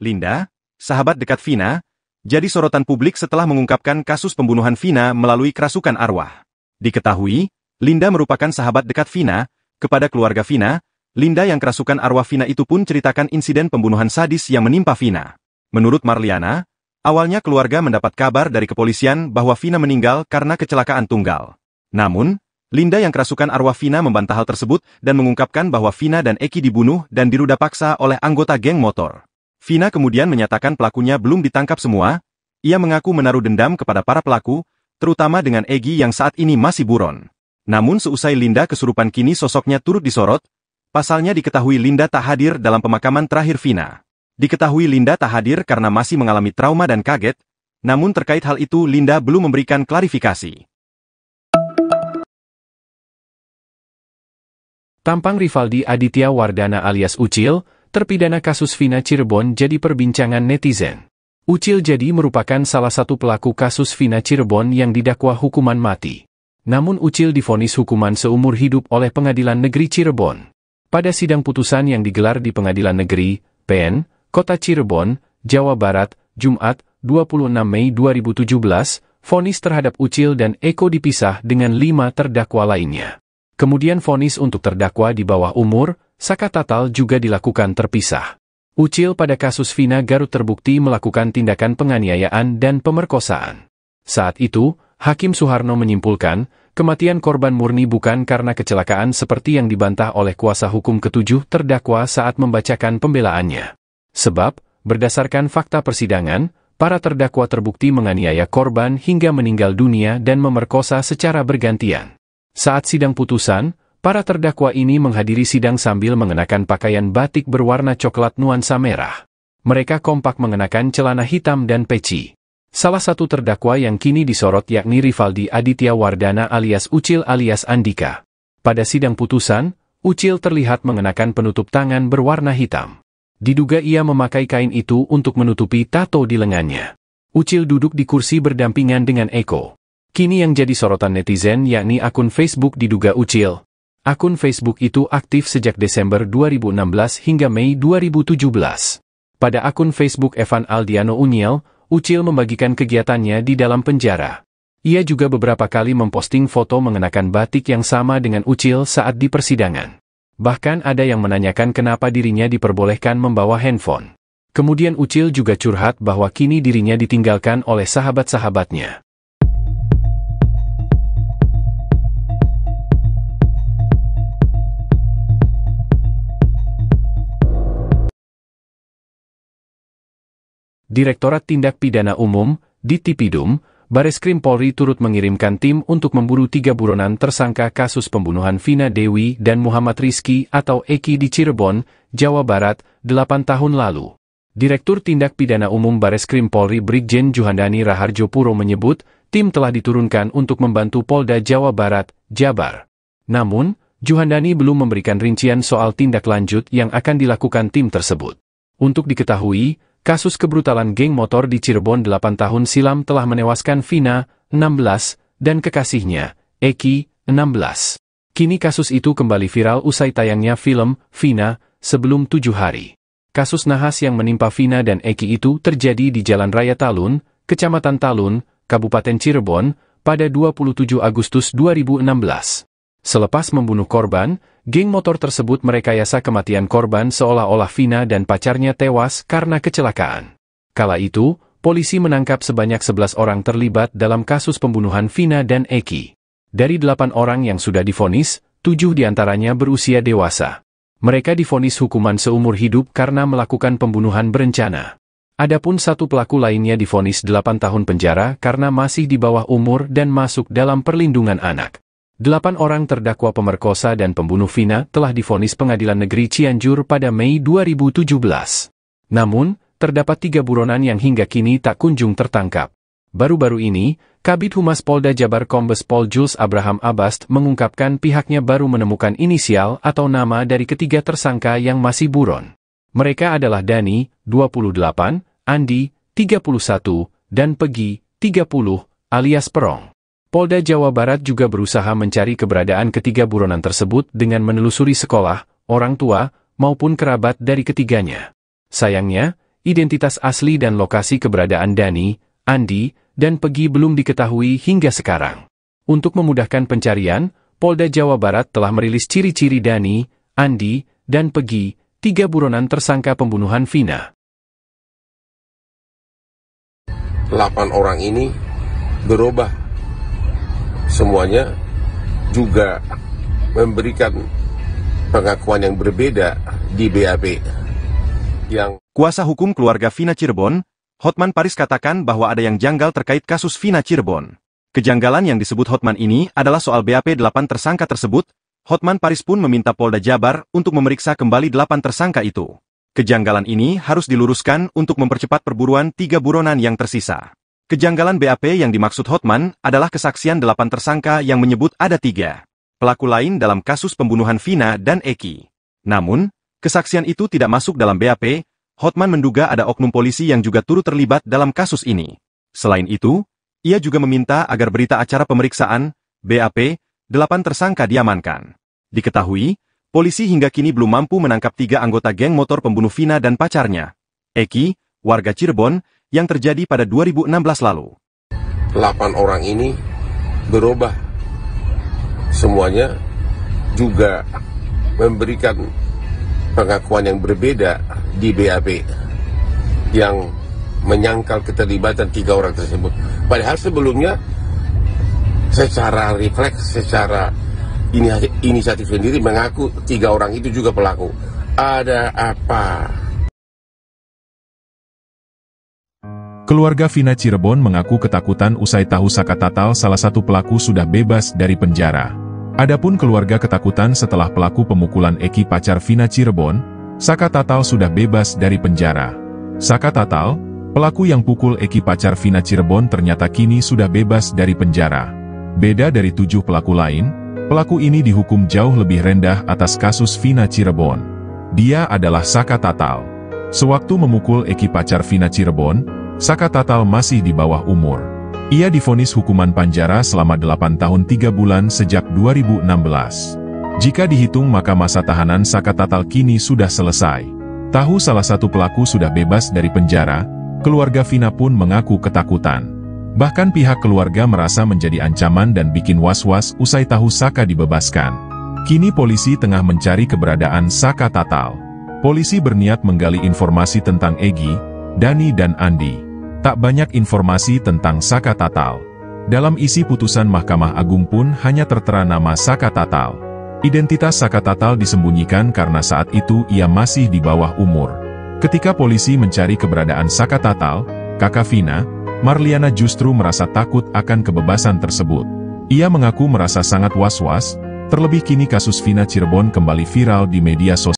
Linda, sahabat dekat Vina, jadi sorotan publik setelah mengungkapkan kasus pembunuhan Vina melalui kerasukan arwah. Diketahui, Linda merupakan sahabat dekat Vina, kepada keluarga Vina, Linda yang kerasukan arwah Vina itu pun ceritakan insiden pembunuhan sadis yang menimpa Vina. Menurut Marliana, awalnya keluarga mendapat kabar dari kepolisian bahwa Vina meninggal karena kecelakaan tunggal. Namun, Linda yang kerasukan arwah Vina membantah hal tersebut dan mengungkapkan bahwa Vina dan Eki dibunuh dan diruda paksa oleh anggota geng motor. Vina kemudian menyatakan pelakunya belum ditangkap semua, ia mengaku menaruh dendam kepada para pelaku, terutama dengan Egi yang saat ini masih buron. Namun seusai Linda kesurupan kini sosoknya turut disorot, pasalnya diketahui Linda tak hadir dalam pemakaman terakhir Vina. Diketahui Linda tak hadir karena masih mengalami trauma dan kaget, namun terkait hal itu Linda belum memberikan klarifikasi. Tampang Rivaldi Aditya Wardana alias Ucil, terpidana kasus Vina Cirebon jadi perbincangan netizen. Ucil jadi merupakan salah satu pelaku kasus Vina Cirebon yang didakwa hukuman mati. Namun Ucil difonis hukuman seumur hidup oleh Pengadilan Negeri Cirebon. Pada sidang putusan yang digelar di Pengadilan Negeri, PN, Kota Cirebon, Jawa Barat, Jumat, 26 Mei 2017, fonis terhadap Ucil dan Eko dipisah dengan lima terdakwa lainnya. Kemudian fonis untuk terdakwa di bawah umur, Saka Tatal juga dilakukan terpisah. Ucil pada kasus Vina Garut terbukti melakukan tindakan penganiayaan dan pemerkosaan. Saat itu, Hakim Soeharno menyimpulkan, kematian korban murni bukan karena kecelakaan seperti yang dibantah oleh kuasa hukum ketujuh terdakwa saat membacakan pembelaannya. Sebab, berdasarkan fakta persidangan, para terdakwa terbukti menganiaya korban hingga meninggal dunia dan memerkosa secara bergantian. Saat sidang putusan, Para terdakwa ini menghadiri sidang sambil mengenakan pakaian batik berwarna coklat nuansa merah. Mereka kompak mengenakan celana hitam dan peci. Salah satu terdakwa yang kini disorot yakni Rivaldi Aditya Wardana alias Ucil alias Andika. Pada sidang putusan, Ucil terlihat mengenakan penutup tangan berwarna hitam. Diduga ia memakai kain itu untuk menutupi tato di lengannya. Ucil duduk di kursi berdampingan dengan Eko. Kini yang jadi sorotan netizen yakni akun Facebook diduga Ucil, Akun Facebook itu aktif sejak Desember 2016 hingga Mei 2017. Pada akun Facebook Evan Aldiano Uniel, Ucil membagikan kegiatannya di dalam penjara. Ia juga beberapa kali memposting foto mengenakan batik yang sama dengan Ucil saat di persidangan. Bahkan ada yang menanyakan kenapa dirinya diperbolehkan membawa handphone. Kemudian Ucil juga curhat bahwa kini dirinya ditinggalkan oleh sahabat-sahabatnya. Direktorat Tindak Pidana Umum, Ditipidum, Bareskrim Polri turut mengirimkan tim untuk memburu tiga buronan tersangka kasus pembunuhan Vina Dewi dan Muhammad Rizki atau Eki di Cirebon, Jawa Barat, 8 tahun lalu. Direktur Tindak Pidana Umum Bareskrim Polri Brigjen Juhandani Raharjo Puro menyebut, tim telah diturunkan untuk membantu Polda Jawa Barat, Jabar. Namun, Juhandani belum memberikan rincian soal tindak lanjut yang akan dilakukan tim tersebut. Untuk diketahui, kasus kebrutalan geng motor di Cirebon 8 tahun silam telah menewaskan Vina, 16, dan kekasihnya, Eki, 16. Kini kasus itu kembali viral usai tayangnya film, Vina, sebelum tujuh hari. Kasus nahas yang menimpa Vina dan Eki itu terjadi di Jalan Raya Talun, Kecamatan Talun, Kabupaten Cirebon, pada 27 Agustus 2016. Selepas membunuh korban, Geng motor tersebut merekayasa kematian korban seolah-olah Vina dan pacarnya tewas karena kecelakaan. Kala itu, polisi menangkap sebanyak 11 orang terlibat dalam kasus pembunuhan Vina dan Eki. Dari 8 orang yang sudah difonis, 7 diantaranya berusia dewasa. Mereka difonis hukuman seumur hidup karena melakukan pembunuhan berencana. Adapun satu pelaku lainnya difonis 8 tahun penjara karena masih di bawah umur dan masuk dalam perlindungan anak. Delapan orang terdakwa pemerkosa dan pembunuh Vina telah difonis pengadilan negeri Cianjur pada Mei 2017. Namun, terdapat tiga buronan yang hingga kini tak kunjung tertangkap. Baru-baru ini, Kabit Humas Polda Jabar Kombes Pol Jules Abraham Abast mengungkapkan pihaknya baru menemukan inisial atau nama dari ketiga tersangka yang masih buron. Mereka adalah Dani, 28, Andi, 31, dan Pegi, 30, alias Perong. Polda Jawa Barat juga berusaha mencari keberadaan ketiga buronan tersebut dengan menelusuri sekolah, orang tua, maupun kerabat dari ketiganya. Sayangnya, identitas asli dan lokasi keberadaan Dani, Andi, dan Pegi belum diketahui hingga sekarang. Untuk memudahkan pencarian, Polda Jawa Barat telah merilis ciri-ciri Dani, Andi, dan Pegi, tiga buronan tersangka pembunuhan Vina. Delapan orang ini berubah semuanya juga memberikan pengakuan yang berbeda di BAP. Yang Kuasa hukum keluarga Vina Cirebon, Hotman Paris katakan bahwa ada yang janggal terkait kasus Vina Cirebon. Kejanggalan yang disebut Hotman ini adalah soal BAP 8 tersangka tersebut, Hotman Paris pun meminta Polda Jabar untuk memeriksa kembali 8 tersangka itu. Kejanggalan ini harus diluruskan untuk mempercepat perburuan tiga buronan yang tersisa. Kejanggalan BAP yang dimaksud Hotman adalah kesaksian delapan tersangka yang menyebut ada tiga pelaku lain dalam kasus pembunuhan Vina dan Eki. Namun, kesaksian itu tidak masuk dalam BAP, Hotman menduga ada oknum polisi yang juga turut terlibat dalam kasus ini. Selain itu, ia juga meminta agar berita acara pemeriksaan, BAP, delapan tersangka diamankan. Diketahui, polisi hingga kini belum mampu menangkap tiga anggota geng motor pembunuh Vina dan pacarnya. Eki, warga Cirebon, yang terjadi pada 2016 lalu. 8 orang ini berubah. Semuanya juga memberikan pengakuan yang berbeda di BAP yang menyangkal keterlibatan tiga orang tersebut. Padahal sebelumnya secara refleks, secara ini inisiatif sendiri mengaku tiga orang itu juga pelaku. Ada apa? Keluarga Vina Cirebon mengaku ketakutan usai tahu Saka Tatal salah satu pelaku sudah bebas dari penjara. Adapun keluarga ketakutan setelah pelaku pemukulan Eki pacar Vina Cirebon, Saka Tatal sudah bebas dari penjara. Saka Tatal, pelaku yang pukul Eki pacar Vina Cirebon ternyata kini sudah bebas dari penjara. Beda dari tujuh pelaku lain, pelaku ini dihukum jauh lebih rendah atas kasus Vina Cirebon. Dia adalah Saka Tatal. Sewaktu memukul Eki pacar Vina Cirebon, Saka Tatal masih di bawah umur. Ia difonis hukuman penjara selama 8 tahun 3 bulan sejak 2016. Jika dihitung maka masa tahanan Saka Tatal kini sudah selesai. Tahu salah satu pelaku sudah bebas dari penjara, keluarga Vina pun mengaku ketakutan. Bahkan pihak keluarga merasa menjadi ancaman dan bikin was-was usai tahu Saka dibebaskan. Kini polisi tengah mencari keberadaan Saka Tatal. Polisi berniat menggali informasi tentang Egi, Dani dan Andi. Tak banyak informasi tentang Saka Tatal. Dalam isi putusan Mahkamah Agung pun hanya tertera nama Saka Tatal. Identitas Saka Tatal disembunyikan karena saat itu ia masih di bawah umur. Ketika polisi mencari keberadaan Saka Tatal, kakak Vina, Marliana justru merasa takut akan kebebasan tersebut. Ia mengaku merasa sangat was-was, terlebih kini kasus Vina Cirebon kembali viral di media sosial.